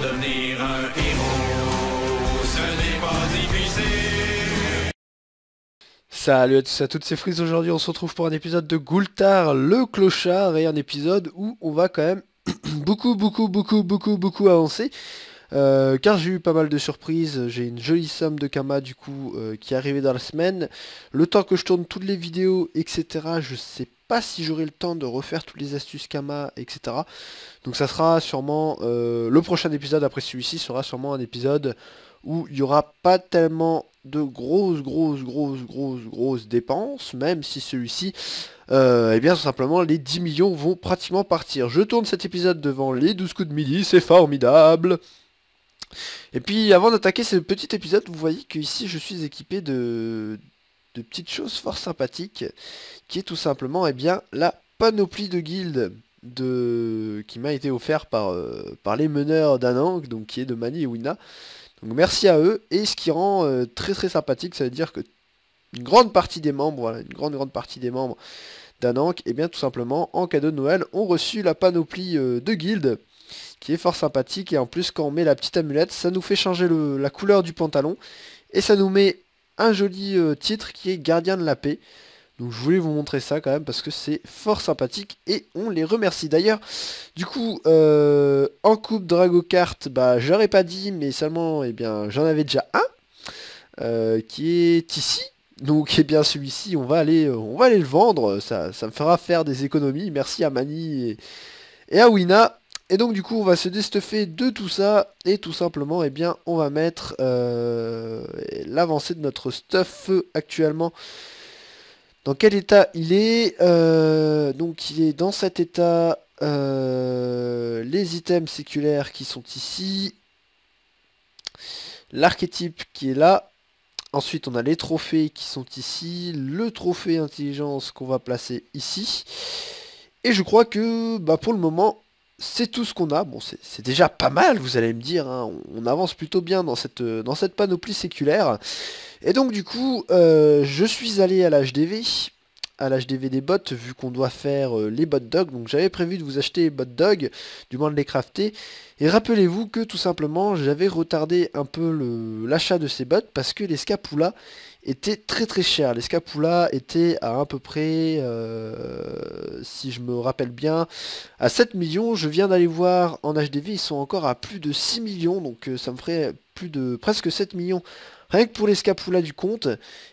devenir un Ce n'est pas Salut à tous à toutes, ces frises Aujourd'hui, on se retrouve pour un épisode de Goultar le clochard et un épisode où on va quand même beaucoup, beaucoup, beaucoup, beaucoup, beaucoup avancer euh, car j'ai eu pas mal de surprises, j'ai une jolie somme de Kama du coup euh, qui est arrivée dans la semaine. Le temps que je tourne toutes les vidéos, etc., je sais pas si j'aurai le temps de refaire toutes les astuces Kama, etc. Donc ça sera sûrement, euh, le prochain épisode après celui-ci sera sûrement un épisode où il n'y aura pas tellement de grosses, grosses, grosses, grosses, grosses dépenses, même si celui-ci, et eh bien tout simplement, les 10 millions vont pratiquement partir. Je tourne cet épisode devant les 12 coups de midi, c'est formidable et puis avant d'attaquer ce petit épisode, vous voyez qu'ici je suis équipé de... de petites choses fort sympathiques, qui est tout simplement et eh bien, la panoplie de guildes de... qui m'a été offerte par, euh, par les meneurs d'Anang, donc qui est de Mani et Wina. Donc merci à eux, et ce qui rend euh, très très sympathique, ça veut dire que une grande partie des membres, voilà, une grande grande partie des membres d'Anank, et eh bien tout simplement en cadeau de Noël, ont reçu la panoplie euh, de guildes qui est fort sympathique. Et en plus, quand on met la petite amulette, ça nous fait changer la couleur du pantalon. Et ça nous met un joli euh, titre qui est Gardien de la paix. Donc je voulais vous montrer ça quand même parce que c'est fort sympathique et on les remercie. D'ailleurs, du coup, euh, en coupe Drago Kart, bah j'aurais pas dit, mais seulement et eh bien j'en avais déjà un euh, qui est ici. Donc et eh bien celui-ci on va aller on va aller le vendre, ça, me fera faire des économies. Merci à Mani et à Wina et donc du coup on va se déstuffer de tout ça et tout simplement eh bien on va mettre euh, l'avancée de notre stuff actuellement. Dans quel état il est euh, Donc il est dans cet état euh, les items séculaires qui sont ici. L'archétype qui est là. Ensuite on a les trophées qui sont ici. Le trophée intelligence qu'on va placer ici. Et je crois que bah, pour le moment c'est tout ce qu'on a. Bon, c'est déjà pas mal, vous allez me dire. Hein. On, avance plutôt bien dans cette, euh, dans cette panoplie séculaire. Et donc, du coup, euh, je suis allé à l'HDV, à l'HDV des bots, vu qu'on doit faire euh, les bot dogs. Donc, j'avais prévu de vous acheter les bot dogs, du moins de les crafter. Et rappelez-vous que, tout simplement, j'avais retardé un peu l'achat de ces bots, parce que les Scapula, était très très cher. Les était étaient à à peu près, euh, si je me rappelle bien, à 7 millions. Je viens d'aller voir en HDV, ils sont encore à plus de 6 millions, donc euh, ça me ferait plus de presque 7 millions rien que pour les du compte.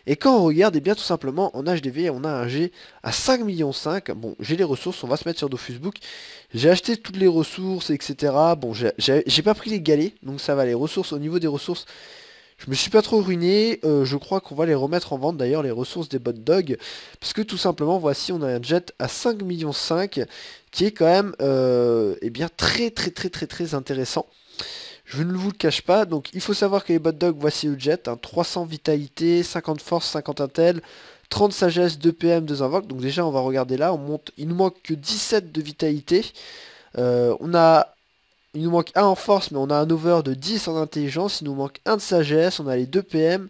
Et quand on regarde, et eh bien tout simplement, en HDV, on a un G à 5 millions 5. Bon, j'ai les ressources, on va se mettre sur Dofusbook. J'ai acheté toutes les ressources, etc. Bon, j'ai pas pris les galets, donc ça va, les ressources, au niveau des ressources, je me suis pas trop ruiné, euh, je crois qu'on va les remettre en vente d'ailleurs les ressources des bot dogs, parce que tout simplement voici on a un jet à 5 millions 5 qui est quand même euh, eh bien très très très très très intéressant. Je ne vous le cache pas, donc il faut savoir que les bot dogs, voici le jet, 300 hein, vitalité, 50 force, 50 intel, 30 sagesse, 2 PM, 2 invoque, donc déjà on va regarder là, on monte, il nous manque que 17 de vitalité, euh, on a il nous manque un en force, mais on a un over de 10 en intelligence. Il nous manque un de sagesse. On a les deux PM,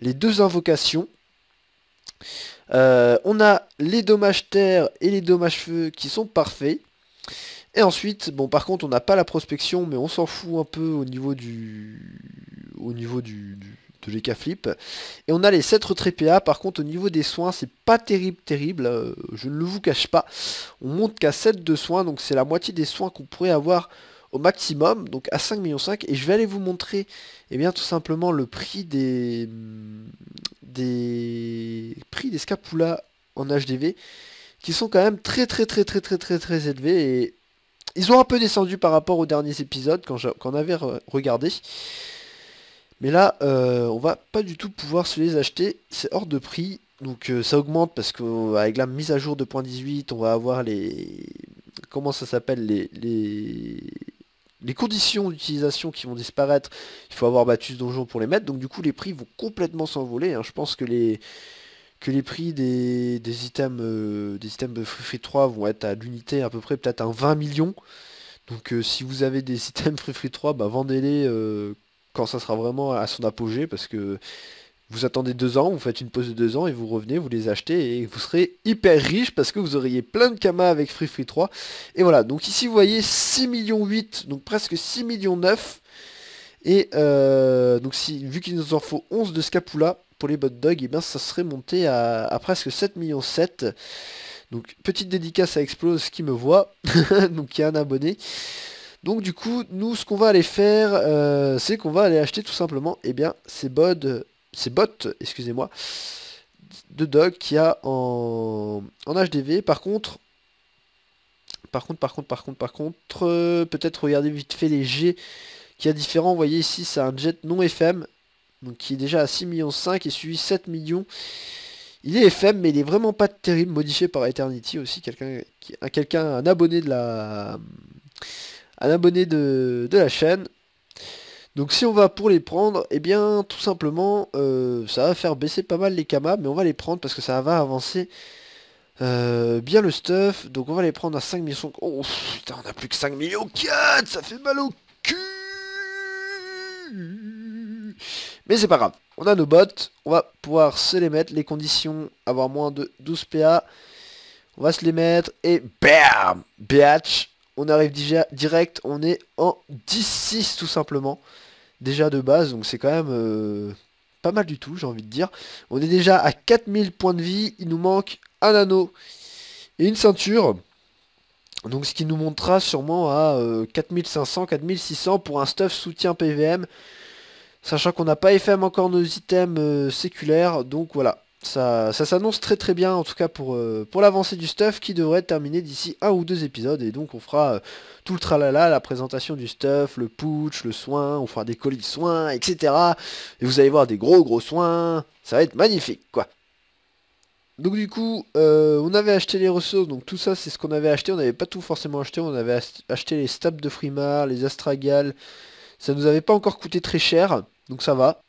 les deux invocations. Euh, on a les dommages terre et les dommages feu qui sont parfaits. Et ensuite, bon par contre on n'a pas la prospection mais on s'en fout un peu au niveau du. au niveau du, de Flip. Et on a les 7 retraits PA, par contre au niveau des soins c'est pas terrible terrible, euh, je ne le vous cache pas. On monte qu'à 7 de soins, donc c'est la moitié des soins qu'on pourrait avoir au maximum, donc à 5,5 millions et je vais aller vous montrer et eh bien tout simplement le prix des mm, des prix des Scapula, en HDV qui sont quand même très très très très très très très élevés et ils ont un peu descendu par rapport aux derniers épisodes quand, j'en quand avait regardé. Mais là, euh, on va pas du tout pouvoir se les acheter, c'est hors de prix. Donc euh, ça augmente parce qu'avec la mise à jour de 2.18, on va avoir les... Comment ça s'appelle les, les les conditions d'utilisation qui vont disparaître, il faut avoir battu ce donjon pour les mettre, donc du coup les prix vont complètement s'envoler. Hein. Je pense que les, que les prix des, items euh, des items de Free Free 3 vont être à l'unité à peu près peut-être un 20 millions. Donc euh, si vous avez des items Free Free 3, bah, vendez-les euh, quand ça sera vraiment à son apogée parce que vous attendez deux ans, vous faites une pause de deux ans et vous revenez, vous les achetez et vous serez hyper riche parce que vous auriez plein de kamas avec Free Free 3. Et voilà, donc ici vous voyez 6 millions 8, donc presque 6 millions 9. Et euh, donc si, vu qu'il nous en faut 11 de Scapula pour les bot dogs, et eh bien ça serait monté à, presque 7 millions 7. Donc petite dédicace à Explose qui me voit, donc il y a un abonné. Donc du coup, nous ce qu'on va aller faire, euh, c'est qu'on va aller acheter tout simplement eh bien, ces bods ces bottes, excusez-moi, de dog qui a en, HDV. Par contre, par contre, par contre, par contre, par contre, euh, peut-être regarder vite fait les G qu'il a différents. Vous voyez ici, c'est un jet non FM, donc qui est déjà à 6 millions 5 et suivi 7 millions. Il est FM, mais il est vraiment pas terrible, modifié par Eternity aussi, quelqu'un, un, un abonné de la, un abonné de, de la chaîne. Donc si on va pour les prendre, eh bien tout simplement euh, ça va faire baisser pas mal les kamas, mais on va les prendre parce que ça va avancer euh, bien le stuff. Donc on va les prendre à 5 millions. Oh putain on a plus que 5 millions 4 Ça fait mal au cul Mais c'est pas grave. On a nos bottes, on va pouvoir se les mettre, les conditions, avoir moins de 12 PA. On va se les mettre et BAM Biatch on arrive déjà direct, on est en 10-6 tout simplement déjà de base, donc c'est quand même euh, pas mal du tout, j'ai envie de dire. On est déjà à 4000 points de vie, il nous manque un anneau et une ceinture. Donc ce qui nous montera sûrement à 4500, euh, 4600 pour un stuff soutien PVM. Sachant qu'on n'a pas FM encore nos items euh, séculaires, donc voilà ça, s'annonce très très bien en tout cas pour, euh, pour l'avancée du stuff qui devrait terminer d'ici un ou deux épisodes et donc on fera euh, tout le tralala, la présentation du stuff, le putsch, le soin, on fera des colis de soins, etc. Et vous allez voir des gros gros soins, ça va être magnifique quoi. Donc du coup, euh, on avait acheté les ressources, donc tout ça c'est ce qu'on avait acheté, on n'avait pas tout forcément acheté, on avait acheté les stabs de Frimar, les astragales, ça nous avait pas encore coûté très cher, donc ça va.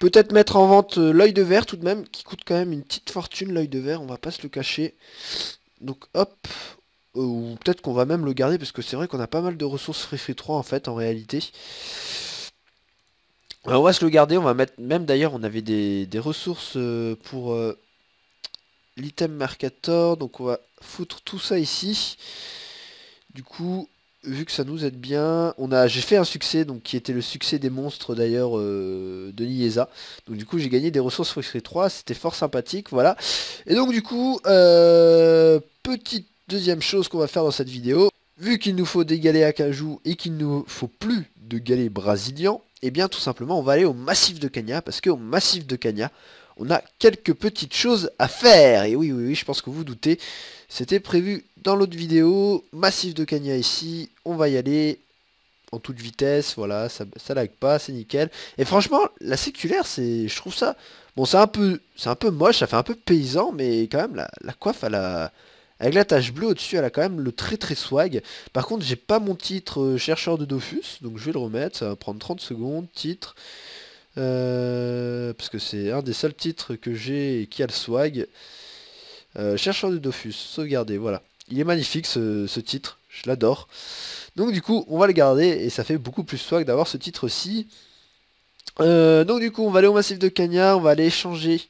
Peut-être mettre en vente euh, l'œil de verre tout de même, qui coûte quand même une petite fortune l'œil de verre, on va pas se le cacher. Donc hop, euh, ou peut-être qu'on va même le garder, parce que c'est vrai qu'on a pas mal de ressources Free Free 3 en fait, en réalité. Euh, on va se le garder, on va mettre, même d'ailleurs on avait des, ressources pour l'item Mercator, donc on va foutre tout ça ici. Du coup, vu que ça nous aide bien, on a, j'ai fait un succès, donc qui était le succès des monstres d'ailleurs euh, de Niesa. Donc du coup j'ai gagné des ressources frustrées 3, c'était fort sympathique, voilà. Et donc du coup, euh, petite deuxième chose qu'on va faire dans cette vidéo, vu qu'il nous faut des galets à cajou et qu'il nous faut plus de galets brésiliens, et eh bien tout simplement on va aller au massif de Cagna, parce qu'au massif de Cagna, on a quelques petites choses à faire. Et oui, oui, oui, je pense que vous doutez. C'était prévu dans l'autre vidéo. Massif de Cagna ici. On va y aller en toute vitesse. Voilà, ça, ça lag pas, c'est nickel. Et franchement, la séculaire, c'est, je trouve ça... Bon, c'est un peu un peu moche, ça fait un peu paysan, mais quand même, la, coiffe, Avec la tache bleue au-dessus, elle a quand même le très très swag. Par contre, j'ai pas mon titre euh, chercheur de Dofus, donc je vais le remettre, ça va prendre 30 secondes. Titre, euh, parce que c'est un des seuls titres que j'ai qui a le swag. Euh, Chercheur de Dofus, sauvegardé, voilà. Il est magnifique ce, titre, je l'adore. Donc du coup, on va le garder et ça fait beaucoup plus swag d'avoir ce titre-ci. Euh, donc du coup, on va aller au massif de canard on va aller échanger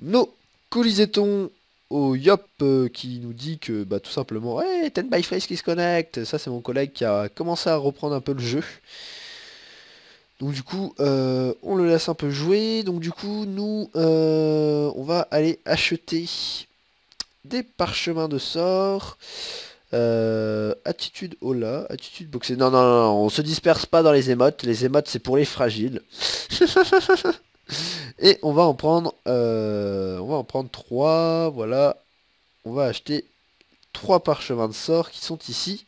nos colisetons au Yop qui nous dit que bah, tout simplement, hey, Ten by Phrase qui se connecte, ça c'est mon collègue qui a commencé à reprendre un peu le jeu. Donc du coup, euh, on le laisse un peu jouer. Donc du coup, nous, euh, on va aller acheter des parchemins de sort. Euh, attitude hola, oh attitude boxée. Non, non, non, on se disperse pas dans les émotes. Les émotes, c'est pour les fragiles. Et on va en prendre, on va en prendre 3. Voilà, on va acheter trois parchemins de sort qui sont ici.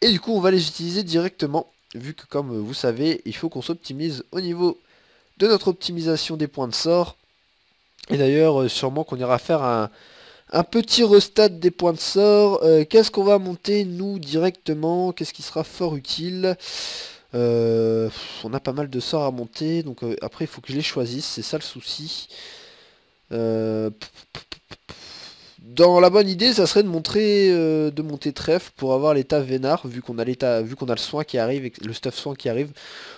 Et du coup, on va les utiliser directement vu que comme vous savez, il faut qu'on s'optimise au niveau de notre optimisation des points de sort. Et d'ailleurs, euh, sûrement qu'on ira faire un, petit restat des points de sort. Euh, qu'est-ce qu'on va monter, nous, directement Qu'est-ce qui sera fort utile euh, On a pas mal de sorts à monter, donc après, il faut que je les choisisse, c'est ça le souci. Dans la bonne idée, ça serait de montrer, euh, de monter trèfle pour avoir l'état Vénard, vu qu'on a l'état, vu qu'on a le soin qui arrive, et le stuff soin qui arrive.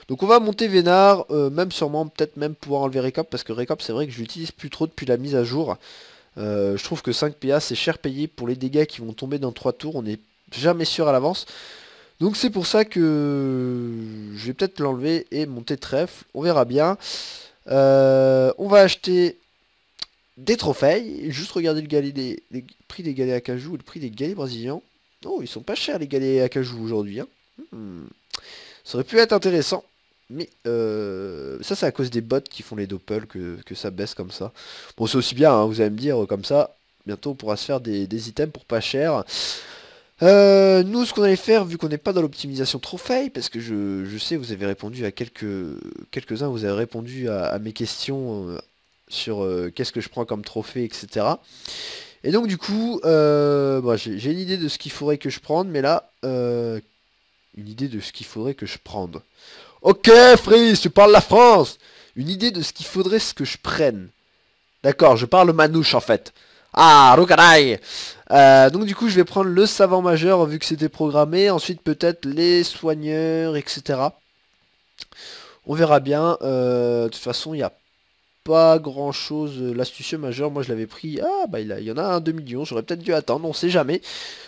Donc on va monter Vénard, euh, même sûrement, peut-être même pouvoir enlever Recop parce que Recop c'est vrai que je l'utilise plus trop depuis la mise à jour. Euh, je trouve que 5 PA, c'est cher payé pour les dégâts qui vont tomber dans 3 tours, on n'est jamais sûr à l'avance. Donc c'est pour ça que je vais peut-être l'enlever et monter trèfle, on verra bien. on va acheter des trophées. Juste regarder le, prix des galets à cajou et le prix des galets brésiliens. oh, ils sont pas chers les galets à cajou aujourd'hui. Hein. Hmm. Ça aurait pu être intéressant. Mais euh, ça c'est à cause des bots qui font les doppels que, ça baisse comme ça. Bon c'est aussi bien, hein, vous allez me dire comme ça, bientôt on pourra se faire des, items pour pas cher. Euh, nous ce qu'on allait faire vu qu'on n'est pas dans l'optimisation trophée, parce que je, je, sais vous avez répondu à quelques quelques-uns, vous avez répondu à mes questions euh, sur euh, qu'est-ce que je prends comme trophée, etc. Et donc du coup, euh, bah, j'ai une idée de ce qu'il faudrait que je prenne, mais là, euh, une idée de ce qu'il faudrait que je prenne. Ok, Freeze, tu parles la France Une idée de ce qu'il faudrait ce que je prenne. D'accord, je parle manouche en fait. Ah, le euh, Donc du coup, je vais prendre le savant majeur vu que c'était programmé. Ensuite, peut-être les soigneurs, etc. On verra bien. de toute façon, il n'y a pas grand chose euh, l'astucieux majeur moi je l'avais pris ah bah il, y en a un 2 millions j'aurais peut-être dû attendre on sait jamais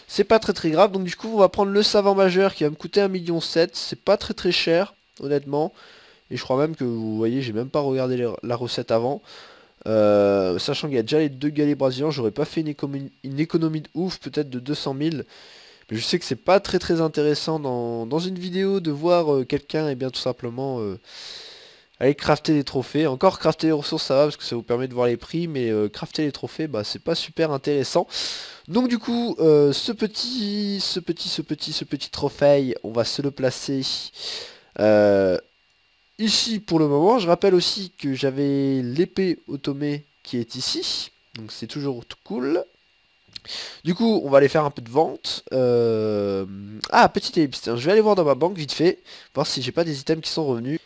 c'est pas très très grave donc du coup on va prendre le savant majeur qui va me coûter 1 million 7 c'est pas très très cher honnêtement et je crois même que vous voyez j'ai même pas regardé la, recette avant euh, sachant qu'il y a déjà les deux galets brésiliens j'aurais pas fait une, économie de ouf peut-être de 200 000 mais je sais que c'est pas très très intéressant dans, dans, une vidéo de voir euh, quelqu'un et eh bien tout simplement allez crafter des trophées. Encore crafter des ressources ça va parce que ça vous permet de voir les prix, mais euh, crafter les trophées bah c'est pas super intéressant. Donc du coup euh, ce petit, ce petit, ce petit, ce petit trophée, on va se le placer euh, ici pour le moment. Je rappelle aussi que j'avais l'épée automée qui est ici, donc c'est toujours tout cool. Du coup, on va aller faire un peu de vente. Ah, petit ellipse. Je vais aller voir dans ma banque vite fait, voir si j'ai pas des items qui sont revenus.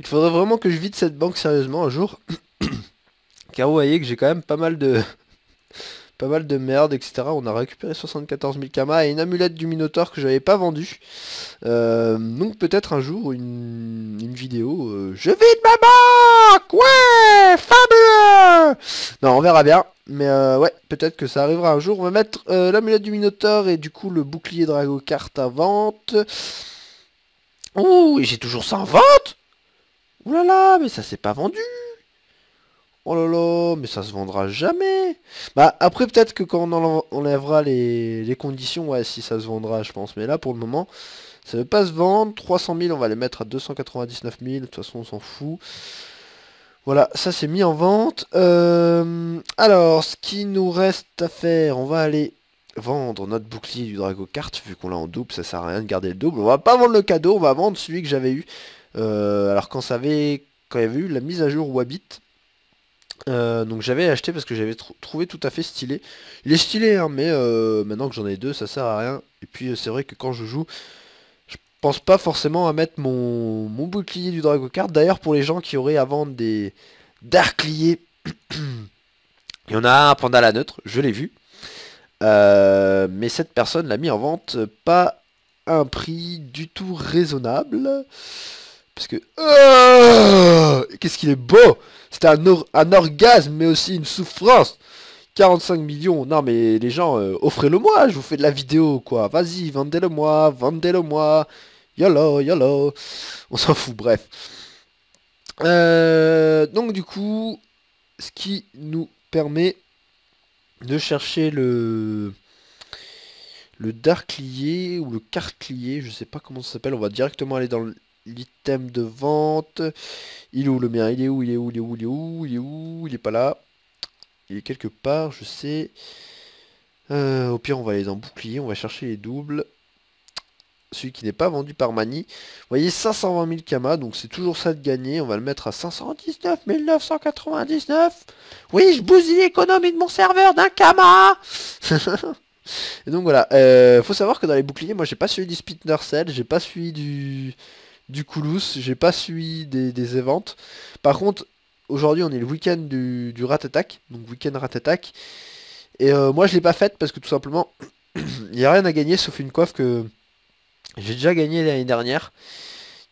Il faudrait vraiment que je vide cette banque sérieusement un jour. Car vous voyez que j'ai quand même pas mal de... pas mal de merde, etc. On a récupéré 74 000 kamas et une amulette du Minotaur que j'avais pas vendue. Euh, donc peut-être un jour une, vidéo. Euh, je vide ma banque Ouais Fabuleux Non, on verra bien. Mais euh, ouais, peut-être que ça arrivera un jour. On va mettre l'amulette du Minotaur et du coup le bouclier Drago carte à vente. Ouh, j'ai toujours ça en vente Oulala, là mais ça s'est pas vendu Oh là là, mais ça se vendra jamais Bah après peut-être que quand on enlèvera les, conditions, ouais si ça se vendra je pense. Mais là pour le moment, ça ne veut pas se vendre. 300 000, on va les mettre à 299 000, de toute façon on s'en fout. Voilà, ça c'est mis en vente. Euh, alors, ce qui nous reste à faire, on va aller vendre notre bouclier du Drago carte vu qu'on l'a en double, ça sert à rien de garder le double. On va pas vendre le cadeau, on va vendre celui que j'avais eu euh, alors quand avait, quand il y avait eu la mise à jour Wabit, euh, donc j'avais acheté parce que j'avais trouvé tout à fait stylé. Il est stylé, hein, mais euh, maintenant que j'en ai deux, ça sert à rien. Et puis c'est vrai que quand je joue, je pense pas forcément à mettre mon, bouclier du Dragon Card, D'ailleurs, pour les gens qui auraient à vendre des Darkliers, il y en a un panda la neutre, je l'ai vu. mais cette personne l'a mis en vente pas un prix du tout raisonnable. Parce que... Oh, qu'est-ce qu'il est beau C'était un, orgasme, mais aussi une souffrance 45 millions, non mais les gens, euh, offrez-le moi, je vous fais de la vidéo, quoi. Vas-y, vendez-le moi, vendez-le moi. YOLO, YOLO. On s'en fout, bref. Euh, donc du coup, ce qui nous permet de chercher le le darklier ou le cartlier, je sais pas comment ça s'appelle, on va directement aller dans le l'item de vente. Il est où le mien Il est où Il est où Il est où Il est où Il est où Il est pas là. Il est quelque part, je sais. Euh, au pire, on va aller dans bouclier, on va chercher les doubles. Celui qui n'est pas vendu par Mani. Vous voyez, 520 000 Kama, donc c'est toujours ça de gagner. On va le mettre à 519 999. Oui, je bousille l'économie de mon serveur d'un Kama Et donc voilà, il euh, faut savoir que dans les boucliers, moi j'ai pas celui du Spitner Cell, j'ai pas celui du du coulouse, J'ai pas suivi des, des Par contre, aujourd'hui, on est le week-end du, du, Rat Attack. Donc, week-end Rat Attack. Et euh, moi, je l'ai pas faite parce que tout simplement, il n'y a rien à gagner sauf une coiffe que j'ai déjà gagnée l'année dernière.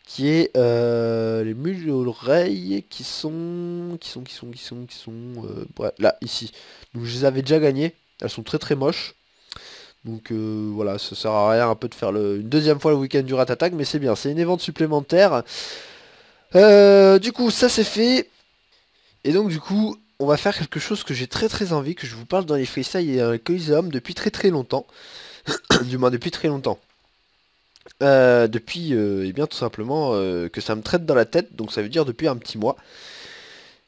Qui est euh, les mules oreilles qui sont. Qui sont, qui sont, qui sont, qui sont. Euh, là, ici. Donc, je les avais déjà gagnées. Elles sont très très moches. Donc euh, voilà, ça sert à rien un peu de faire le, une deuxième fois le week-end du attaque mais c'est bien, c'est une évente supplémentaire. Euh, du coup, ça c'est fait. Et donc du coup, on va faire quelque chose que j'ai très très envie, que je vous parle dans les freestyles et les hommes depuis très très longtemps. du moins depuis très longtemps. Euh, depuis, et eh bien tout simplement, que ça me traite dans la tête, donc ça veut dire depuis un petit mois.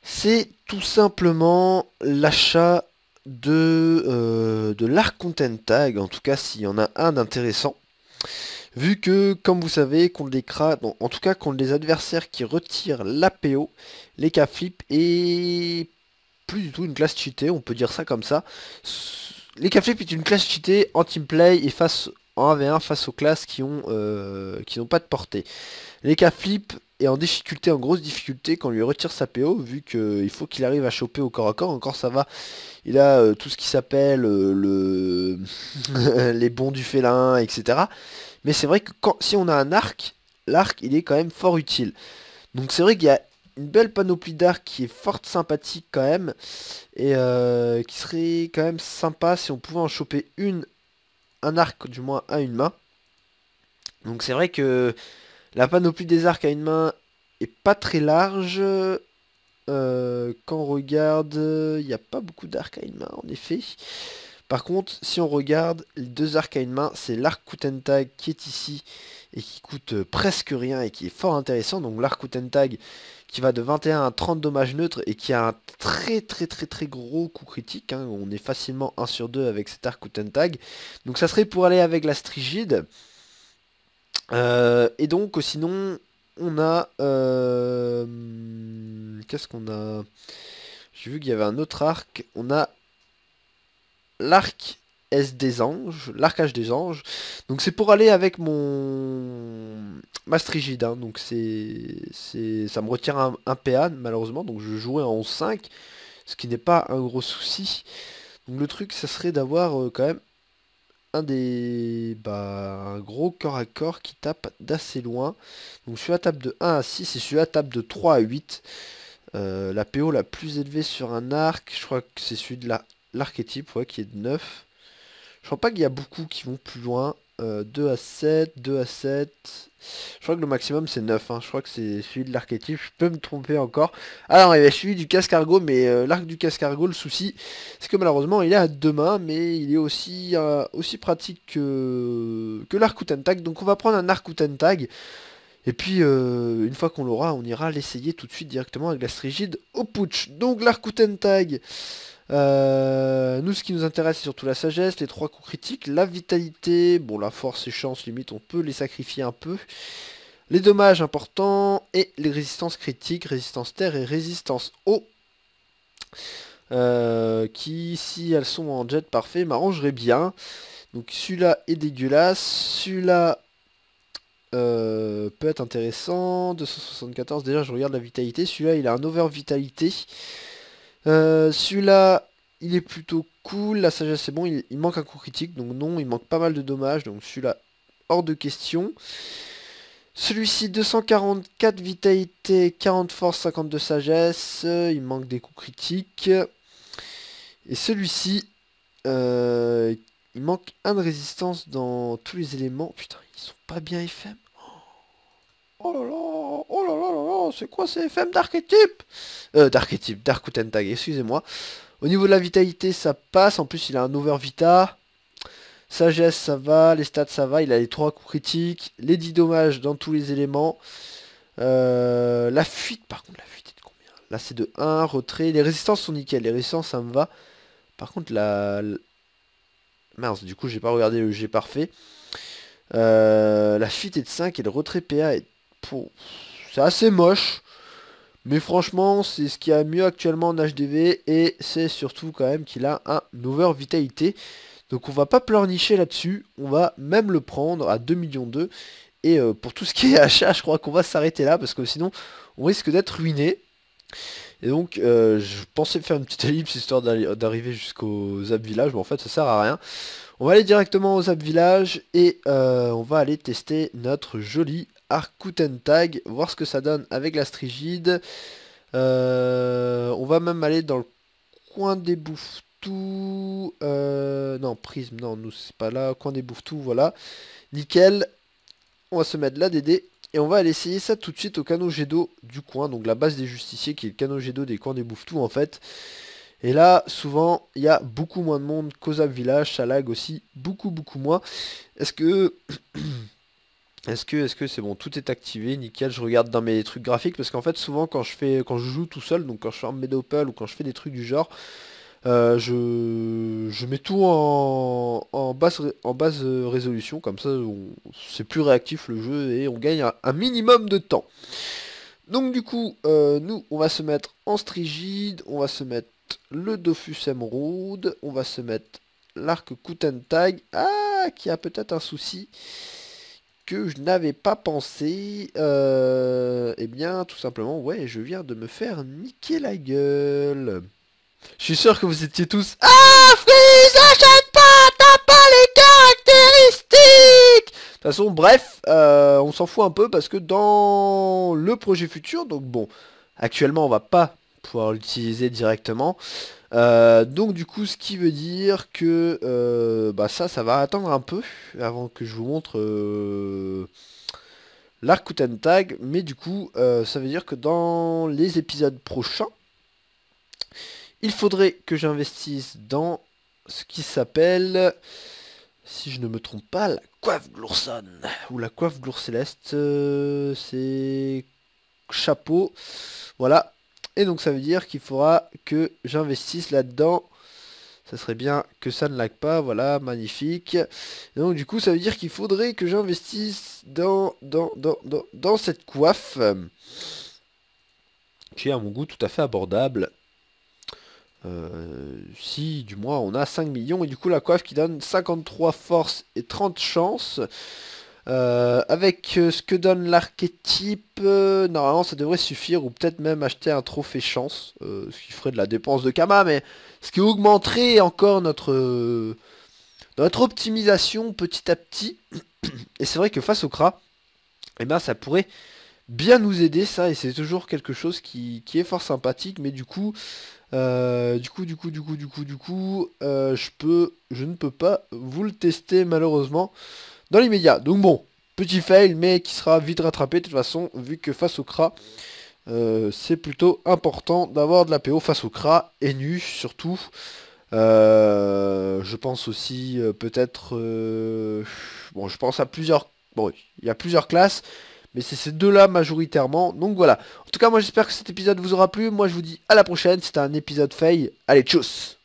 C'est tout simplement l'achat de, euh, larc content Tag, en tout cas s'il y en a un d'intéressant. Vu que, comme vous savez, contre les cra... en tout cas contre les adversaires qui retirent l'APO, les cas flip et plus du tout une classe cheatée, on peut dire ça comme ça. Les flip est une classe cheatée en team play et face en 1 v face aux classes qui ont euh, qui n'ont pas de portée. Les cas flip est en difficulté, en grosse difficulté quand on lui retire sa PO vu qu'il euh, faut qu'il arrive à choper au corps à corps. Encore ça va. Il a euh, tout ce qui s'appelle le mhm. les bons du félin, etc. Mais c'est vrai que quand, si on a un arc, l'arc il est quand même fort utile. Donc c'est vrai qu'il y a une belle panoplie d'arcs qui est forte sympathique quand même et qui serait quand même sympa si on pouvait en choper une un arc du moins à une main. Donc c'est vrai que la panoplie des arcs à une main est pas très large. Euh, quand on regarde, il n'y a pas beaucoup d'arcs à une main en effet. Par contre, si on regarde, les deux arcs à une main, c'est l'arc Kutentag qui est ici et qui coûte euh, presque rien et qui est fort intéressant. Donc l'arc Kutentag qui va de 21 à 30 dommages neutres et qui a un très très très très gros coup critique. Hein. On est facilement 1 sur 2 avec cet arc Kutentag. Donc ça serait pour aller avec la Strigide. Euh, et donc sinon on a... Euh, qu'est-ce qu'on a... J'ai vu qu'il y avait un autre arc. On a l'arc S des anges, l'arcage des anges. Donc c'est pour aller avec mon Mastrigide, hein. donc c'est ça me retient un, PA malheureusement, donc je jouais en 11-5, ce qui n'est pas un gros souci. Donc le truc ça serait d'avoir euh, quand même un des bah, un gros corps à corps qui tape d'assez loin. Donc je suis à table de 1 à 6 et je suis à table de 3 à 8. Euh, la PO la plus élevée sur un arc, je crois que c'est celui de la l'archétype ouais, qui est de 9. Je crois pas qu'il y a beaucoup qui vont plus loin. 2 euh, à 7, 2 à 7. Je crois que le maximum c'est 9. Hein. Je crois que c'est celui de l'archétype. Je peux me tromper encore. Alors ah il y a celui du cargo, mais euh, l'arc du cascargo, le souci, c'est que malheureusement il est à deux mains, mais il est aussi, euh, aussi pratique que, que l'arc tag. Donc on va prendre un arc tag. Et puis, une fois qu'on l'aura, on ira l'essayer tout de suite directement avec la strigide au putsch. Donc, l'arc tag euh, nous, ce qui nous intéresse, c'est surtout la sagesse, les trois coups critiques, la vitalité, bon, la force et chance, limite, on peut les sacrifier un peu. Les dommages importants et les résistances critiques, résistance terre et résistance eau. Euh, qui, si elles sont en jet parfait, m'arrangerait bien. Donc celui-là est dégueulasse. Celui-là euh, peut être intéressant. 274, déjà je regarde la vitalité. Celui-là il a un over vitalité. Euh, celui-là, il est plutôt cool. La sagesse, est bon. Il, manque un coup critique. Donc non, il manque pas mal de dommages. Donc celui-là, hors de question. Celui-ci, 244 vitalité, 40 force, 52 sagesse. Euh, il manque des coups critiques. Et celui-ci, euh, il manque un de résistance dans tous les éléments. Putain, ils sont pas bien FM. Oh là là, oh là là oh là là, c'est quoi ces FM d'archétype Euh, d'archétype, Tag, excusez-moi. Au niveau de la vitalité, ça passe. En plus, il a un over vita. Sagesse, ça va. Les stats, ça va. Il a les 3 coups critiques. Les 10 dommages dans tous les éléments. Euh, la fuite, par contre, la fuite est de combien Là, c'est de 1. Retrait. Les résistances sont nickel. Les résistances, ça me va. Par contre, la... Mince, du coup, j'ai pas regardé le G parfait. Euh, la fuite est de 5 et le retrait PA est c'est assez moche. Mais franchement, c'est ce qu'il y a mieux actuellement en HDV. Et c'est surtout quand même qu'il a un over vitalité. Donc on va pas pleurnicher là-dessus. On va même le prendre à 2 millions 2. Et euh, pour tout ce qui est achat, je crois qu'on va s'arrêter là. Parce que sinon, on risque d'être ruiné. Et donc, euh, je pensais faire une petite ellipse histoire d'arriver jusqu'au Zap Village, mais en fait, ça sert à rien. On va aller directement au Zap Village et euh, on va aller tester notre joli Arcoutentag, voir ce que ça donne avec la Strigide. Euh, on va même aller dans le coin des bouffetous. Euh, non, prisme, non, nous c'est pas là. Coin des tout, voilà. Nickel. On va se mettre là DD. Et on va aller essayer ça tout de suite au canot jet d'eau du coin. Donc la base des justiciers qui est le canot jet d'eau des coins des bouffe-tout en fait. Et là, souvent, il y a beaucoup moins de monde Causable Village, ça aussi beaucoup beaucoup moins. Est-ce que... Est-ce que c'est -ce c'est bon Tout est activé, nickel, je regarde dans mes trucs graphiques parce qu'en fait souvent quand je fais quand je joue tout seul, donc quand je suis mes doppels ou quand je fais des trucs du genre, euh, je, mets tout en, en, basse, en basse euh, résolution, comme ça c'est plus réactif le jeu et on gagne un, minimum de temps. Donc du coup, euh, nous on va se mettre en strigide, on va se mettre le Dofus Emerald, on va se mettre l'arc Kutentag, ah qui a peut-être un souci que je n'avais pas pensé, et euh, eh bien, tout simplement, ouais, je viens de me faire niquer la gueule. Je suis sûr que vous étiez tous... Ah, Freeze, achète pas, t'as pas les caractéristiques De toute façon, bref, euh, on s'en fout un peu parce que dans le projet futur, donc bon, actuellement, on va pas pouvoir l'utiliser directement. Euh, donc du coup ce qui veut dire que euh, bah, ça ça va attendre un peu avant que je vous montre euh, tag mais du coup euh, ça veut dire que dans les épisodes prochains il faudrait que j'investisse dans ce qui s'appelle si je ne me trompe pas la coiffe glourson ou la coiffe glour céleste c'est chapeau voilà et donc ça veut dire qu'il faudra que j'investisse là-dedans. Ça serait bien que ça ne lag pas, voilà, magnifique. Et donc du coup ça veut dire qu'il faudrait que j'investisse dans, dans, cette coiffe. Euh, qui est à mon goût tout à fait abordable. Euh, si du moins on a 5 millions et du coup la coiffe qui donne 53 forces et 30 chances euh, avec euh, ce que donne l'archétype, euh, normalement ça devrait suffire, ou peut-être même acheter un trophée chance, ce qui ferait de la dépense de Kama, mais ce qui augmenterait encore notre, notre optimisation petit à petit. Et c'est vrai que face au Kra, et eh ben, ça pourrait bien nous aider ça, et c'est toujours quelque chose qui, qui, est fort sympathique, mais du coup... du coup, du coup, du coup, du coup, du coup, je peux, je ne peux pas vous le tester malheureusement dans l'immédiat, Donc bon, petit fail, mais qui sera vite rattrapé de toute façon, vu que face au CRA, euh, c'est plutôt important d'avoir de la PO face au CRA, et nu surtout. Euh, je pense aussi euh, peut-être... bon, je pense à plusieurs... Bon, il y a plusieurs classes, mais c'est ces deux-là majoritairement. Donc voilà. En tout cas, moi j'espère que cet épisode vous aura plu. Moi je vous dis à la prochaine. C'était un épisode fail. Allez, tchuss